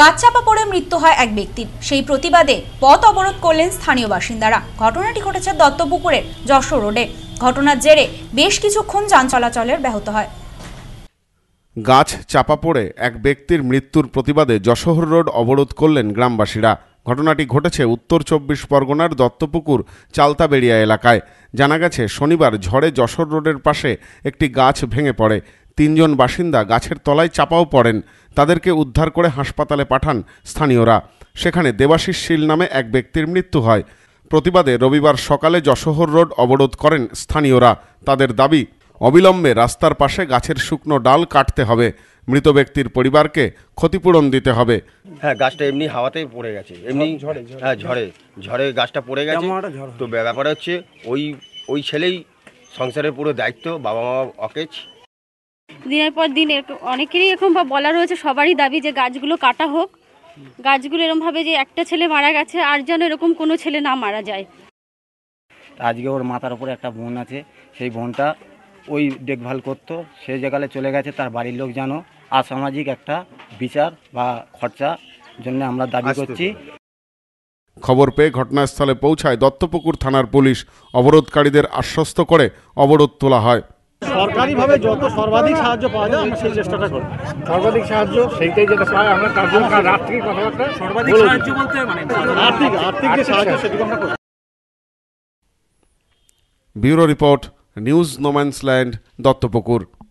গাছচাপা পড়ে মৃত্যু হয় এক ব্যক্তির সেই প্রতিবাদে পথ অবরোধ করলেন স্থানীয় বাসিন্দারা ঘটনাটি ঘটেছে দত্তপুকুরের যশোর রোডে ঘটনার জেরে বেশ কিছুক্ষণ যান চলাচলের ব্যাহত হয় গাছ চাপা পড়ে এক ব্যক্তির মৃত্যুর প্রতিবাদে যশোর রোড অবরোধ করলেন গ্রামবাসীরা ঘটনাটি ঘটেছে উত্তর চব্বিশ পরগনার দত্তপুকুর চালতাবেড়িয়া এলাকায় জানা গেছে শনিবার ঝড়ে যশোর রোডের পাশে একটি গাছ ভেঙে পড়ে তিনজন বাসিন্দা গাছের তলায় চাপাও পড়েন তাদেরকে উদ্ধার করে হাসপাতালে পাঠান স্থানীয়রা সেখানে দেবাশিস শীল নামে এক ব্যক্তির মৃত্যু হয় প্রতিবাদে রবিবার সকালে যশোহর রোড অবরোধ করেন স্থানীয়রা তাদের দাবি অবিলম্বে রাস্তার পাশে গাছের শুকনো ডাল কাটতে হবে মৃত ব্যক্তির পরিবারকে ক্ষতিপূরণ দিতে হবে হ্যাঁ গাছটা এমনি হাওয়াতেই পড়ে গেছে এমনি হ্যাঁ ঝড়ে ঝড়ে গাছটা পড়ে গেছে তো ব্যাপার হচ্ছে ওই ওই ছেলেই সংসারের পুরো দায়িত্ব বাবা মা অকেজ দিনের পর দিন অনেকেরই এরকম বলা রয়েছে সবারই দাবি যে গাছগুলো কাটা হোক গাছগুলো এরকমভাবে যে একটা ছেলে মারা গেছে আর যেন এরকম কোনো ছেলে না মারা যায় আজকে ওর মাথার উপরে একটা বোন আছে সেই বোনটা ওই দেখভাল করত সে জায়গালে চলে গেছে তার বাড়ির লোক যেন আসামাজিক একটা বিচার বা খরচা জন্য আমরা দাবি করছি খবর পেয়ে ঘটনাস্থলে পৌঁছায় দত্তপুকুর থানার পুলিশ অবরোধকারীদের আশ্বস্ত করে অবরোধ তোলা হয় সরকারিভাবে যত সর্বাধিক সাহায্য পাওয়া যায় আমরা সেই চেষ্টাটা করি সর্বাধিক সাহায্য সেইটাই যেটা পাই আমরা তার জন্য রাত্রি কথাবার্তা সর্বাধিক সাহায্য বলতে মানে আর্থিক আর্থিক যে সাহায্য সেটুকু আমরা করি bureau report news no man's land Duttapukur